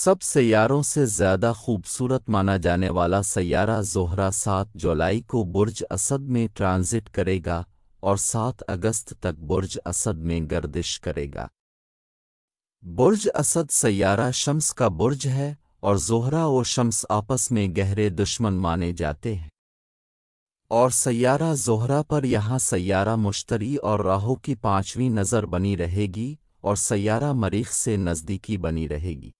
सब सैारों से ज़्यादा खूबसूरत माना जाने वाला सैारा जोहरा सात जुलाई को बुर्ज असद में ट्रांजिट करेगा और सात अगस्त तक बुर्ज असद में गर्दिश करेगा बुर्ज असद सैारा शम्स का बुर्ज है और जोहरा और शम्स आपस में गहरे दुश्मन माने जाते हैं और सैारा जोहरा पर यहाँ सैारा मुश्तरी और राहू की पांचवीं नज़र बनी रहेगी और सैारा मरीख से नज़दीकी बनी रहेगी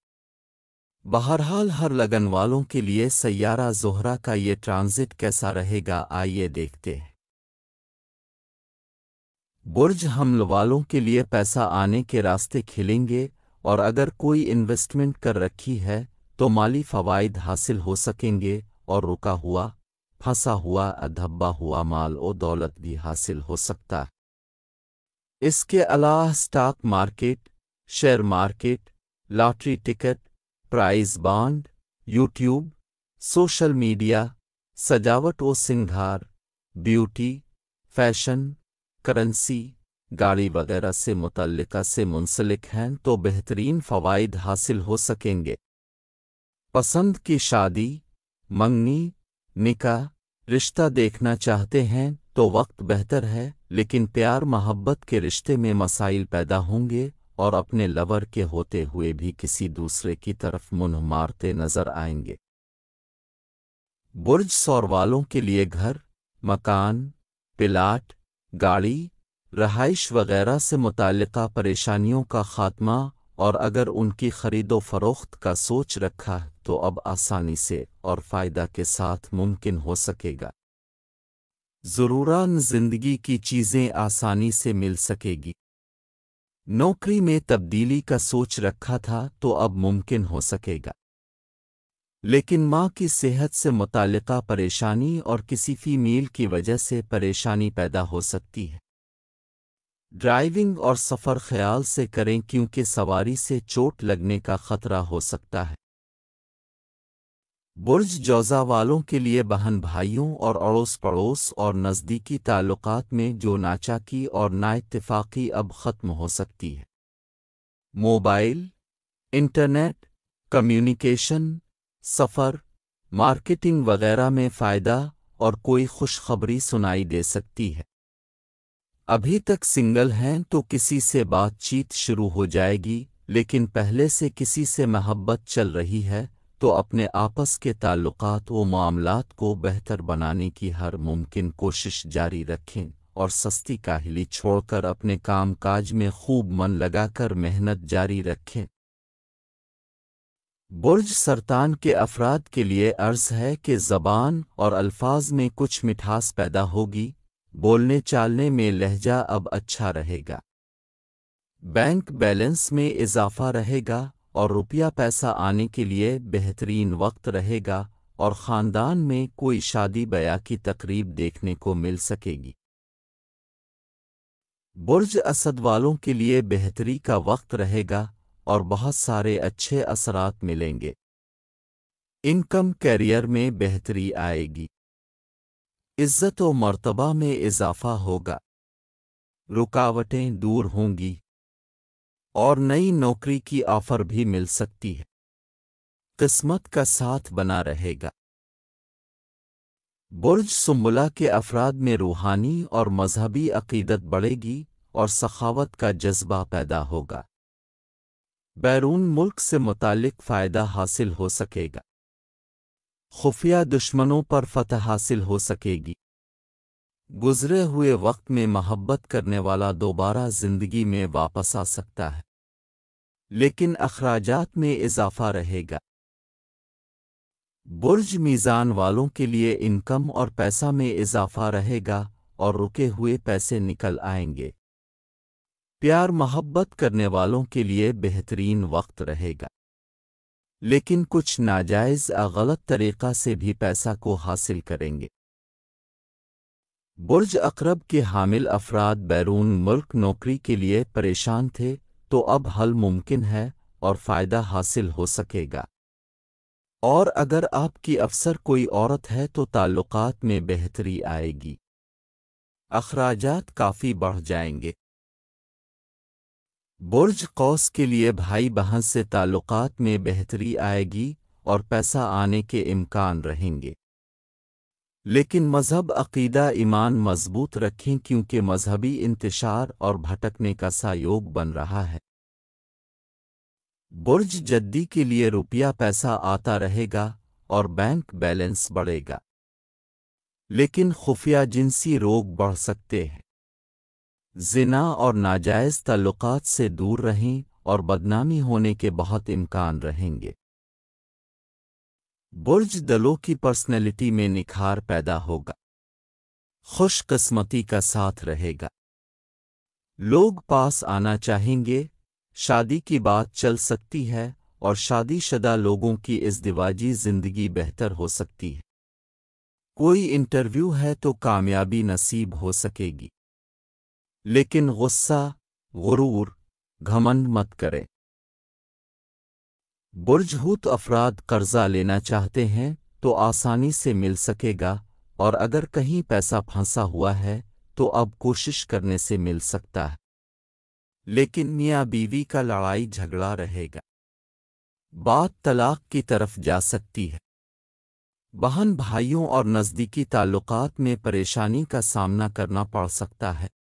बहरहाल हर लगन वालों के लिए सैयारा जोहरा का ये ट्रांजिट कैसा रहेगा आइए देखते हैं बुर्ज हमल वालों के लिए पैसा आने के रास्ते खिलेंगे और अगर कोई इन्वेस्टमेंट कर रखी है तो माली फवाइद हासिल हो सकेंगे और रुका हुआ फंसा हुआ अधब्बा हुआ माल और दौलत भी हासिल हो सकता इसके अलावा stock market share market lottery ticket prize bond YouTube social media सजावट और सिंगार ब्यूटी फैशन करेंसी गाड़ी वगैरह से मुतलका से मुंसलिक हैं तो बेहतरीन फ़वाद हासिल हो सकेंगे पसंद की शादी मंगनी निका रिश्ता देखना चाहते हैं तो वक्त बेहतर है लेकिन प्यार मोहब्बत के रिश्ते में मसाइल पैदा होंगे और अपने लवर के होते हुए भी किसी दूसरे की तरफ मुन मारते नजर आएंगे बुर्ज सौर वालों के लिए घर मकान पिलाट गाड़ी रहाइश वगैरह से मुतल परेशानियों का खात्मा और अगर उनकी खरीदो फरोख्त का सोच रखा तो अब आसानी से और फ़ायदा के साथ मुमकिन हो सकेगा ज़रूरान ज़िंदगी की चीज़ें आसानी से मिल सकेगी नौकरी में तब्दीली का सोच रखा था तो अब मुमकिन हो सकेगा लेकिन मां की सेहत से मुतल परेशानी और किसी फीमेल की वजह से परेशानी पैदा हो सकती है ड्राइविंग और सफ़र ख्याल से करें क्योंकि सवारी से चोट लगने का खतरा हो सकता है बुर्ज जौजा वालों के लिए बहन भाइयों और अड़ोस पड़ोस और नज़दीकी ताल्लुक़ में जो नाचाकी और नाइतफाक़ी अब ख़त्म हो सकती है मोबाइल इंटरनेट कम्युनिकेशन सफ़र मार्केटिंग वगैरह में फ़ायदा और कोई खुशखबरी सुनाई दे सकती है अभी तक सिंगल हैं तो किसी से बातचीत शुरू हो जाएगी लेकिन पहले से किसी से मोहब्बत चल रही है तो अपने आपस के ताल्लुकात व मामलात को बेहतर बनाने की हर मुमकिन कोशिश जारी रखें और सस्ती काहली छोड़कर अपने कामकाज में खूब मन लगाकर मेहनत जारी रखें बुर्ज सरतान के अफराद के लिए अर्ज है कि जबान और अल्फाज में कुछ मिठास पैदा होगी बोलने चालने में लहजा अब अच्छा रहेगा बैंक बैलेंस में इजाफा रहेगा और रुपया पैसा आने के लिए बेहतरीन वक्त रहेगा और ख़ानदान में कोई शादी बया की तकरीब देखने को मिल सकेगी बुर्ज असद वालों के लिए बेहतरी का वक्त रहेगा और बहुत सारे अच्छे असरात मिलेंगे इनकम कैरियर में बेहतरी आएगी इज्जत व मर्तबा में इजाफा होगा रुकावटें दूर होंगी और नई नौकरी की ऑफर भी मिल सकती है किस्मत का साथ बना रहेगा बुर्ज सुम्बुला के अफराद में रूहानी और मजहबी अकीदत बढ़ेगी और सखावत का जज्बा पैदा होगा बैरून मुल्क से मुतालिक फ़ायदा हासिल हो सकेगा खुफिया दुश्मनों पर फतह हासिल हो सकेगी गुजरे हुए वक्त में मोहब्बत करने वाला दोबारा जिंदगी में वापस आ सकता है लेकिन अखराजात में इजाफा रहेगा बुर्ज मीज़ान वालों के लिए इनकम और पैसा में इजाफा रहेगा और रुके हुए पैसे निकल आएंगे प्यार मोहब्बत करने वालों के लिए बेहतरीन वक्त रहेगा लेकिन कुछ नाजायज़ गलत तरीक़ा से भी पैसा को हासिल करेंगे बुर्ज अकरब के हामिल अफराद बैरून मुल्क नौकरी के लिए परेशान थे तो अब हल मुमकिन है और फ़ायदा हासिल हो सकेगा और अगर आपकी अफसर कोई औरत है तो ताल्लुकात में बेहतरी आएगी अखराजात काफ़ी बढ़ जाएंगे बुर्ज कौस के लिए भाई बहन से ताल्लुकात में बेहतरी आएगी और पैसा आने के इम्कान रहेंगे लेकिन मज़हब अकीदा ईमान मजबूत रखें क्योंकि मजहबी इंतशार और भटकने का सहयोग बन रहा है बुर्ज जद्दी के लिए रुपया पैसा आता रहेगा और बैंक बैलेंस बढ़ेगा लेकिन खुफिया जिनसी रोग बढ़ सकते हैं जिना और नाजायज़ तल्लुक़ात से दूर रहें और बदनामी होने के बहुत इम्कान रहेंगे बुर्ज दलों की पर्सनैलिटी में निखार पैदा होगा खुशकस्मती का साथ रहेगा लोग पास आना चाहेंगे शादी की बात चल सकती है और शादीशुदा लोगों की इस दिवाजी जिंदगी बेहतर हो सकती है कोई इंटरव्यू है तो कामयाबी नसीब हो सकेगी लेकिन गुस्सा गुरूर घमंड मत करें बुरजहूत अफराद कर्जा लेना चाहते हैं तो आसानी से मिल सकेगा और अगर कहीं पैसा फंसा हुआ है तो अब कोशिश करने से मिल सकता है लेकिन मियाँ बीवी का लड़ाई झगड़ा रहेगा बात तलाक की तरफ जा सकती है बहन भाइयों और नज़दीकी ताल्लुकात में परेशानी का सामना करना पड़ सकता है